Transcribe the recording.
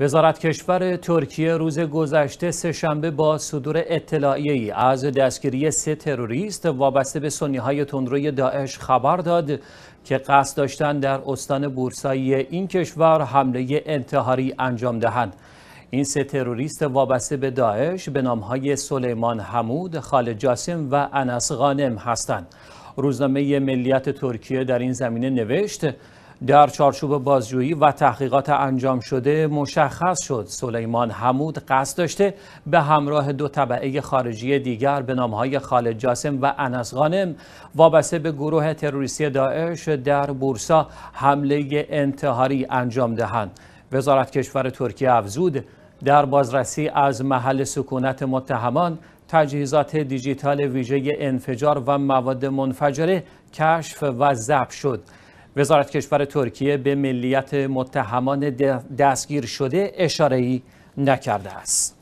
وزارت کشور ترکیه روز گذشته سهشنبه با صدور ای از دستگیری سه تروریست وابسته به های تندروی داعش خبر داد که قصد داشتن در استان بورسایی این کشور حمله انتحاری انجام دهند. این سه تروریست وابسته به داعش به نامهای سلیمان حمود، خالد جاسم و انس غانم هستند. روزنامه ملیت ترکیه در این زمینه نوشت در چارچوب بازجویی و تحقیقات انجام شده مشخص شد سلیمان حمود قصد داشته به همراه دو طبعه خارجی دیگر به نامهای خالد جاسم و انس غانم وابسته به گروه تروریستی داعش در بورسا حمله انتحاری انجام دهند وزارت کشور ترکیه افزود در بازرسی از محل سکونت متهمان تجهیزات دیجیتال ویژه انفجار و مواد منفجره کشف و ضبط شد وزارت کشور ترکیه به ملیت متهمان دستگیر شده اشاره‌ای نکرده است.